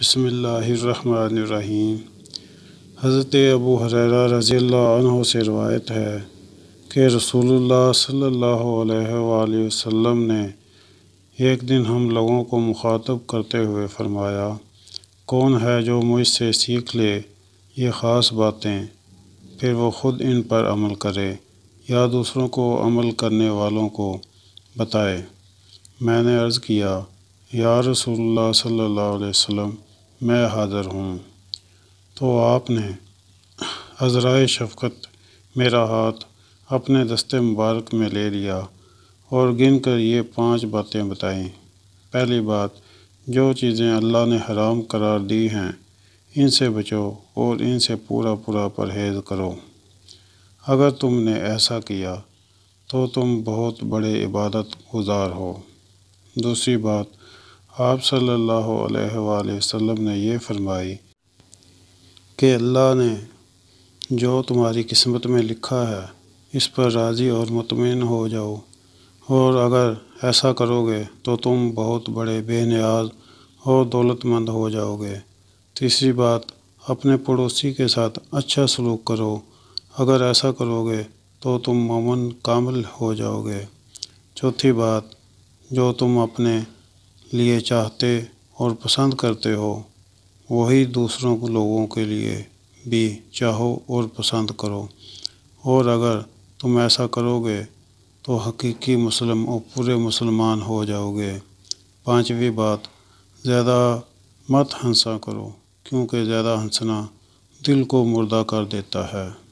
बसमीम हज़रत अबू हर रज़ी से रवायत है कि रसूलुल्लाह सल्लल्लाहु ने एक दिन हम लोगों को मुखातब करते हुए फरमाया कौन है जो मुझसे सीख ले ये ख़ास बातें फिर वो ख़ुद इन पर अमल करे या दूसरों को अमल करने वालों को बताए मैंने अर्ज़ किया या रसोल्ला सल्ला अलैहि मैं हाज़िर हूँ तो आपने अजराए शफकत मेरा हाथ अपने दस्ते मुबारक में ले लिया और गिन कर ये पांच बातें बताईं पहली बात जो चीज़ें अल्लाह ने हराम करार दी हैं इनसे बचो और इनसे पूरा पूरा परहेज़ करो अगर तुमने ऐसा किया तो तुम बहुत बड़े इबादत गुजार हो दूसरी बात आप सल्लल्लाहु अलैहि वसल्लम ने यह फरमाई कि अल्लाह ने जो तुम्हारी किस्मत में लिखा है इस पर राज़ी और मुतमिन हो जाओ और अगर ऐसा करोगे तो तुम बहुत बड़े बेनियाज और दौलतमंद हो जाओगे तीसरी बात अपने पड़ोसी के साथ अच्छा सलूक करो अगर ऐसा करोगे तो तुम ममन कामल हो जाओगे चौथी बात जो तुम अपने लिए चाहते और पसंद करते हो वही दूसरों को लोगों के लिए भी चाहो और पसंद करो और अगर तुम ऐसा करोगे तो हकीकी मुस्लिम और पूरे मुसलमान हो जाओगे पांचवी बात ज़्यादा मत हंसा करो क्योंकि ज़्यादा हंसना दिल को मुर्दा कर देता है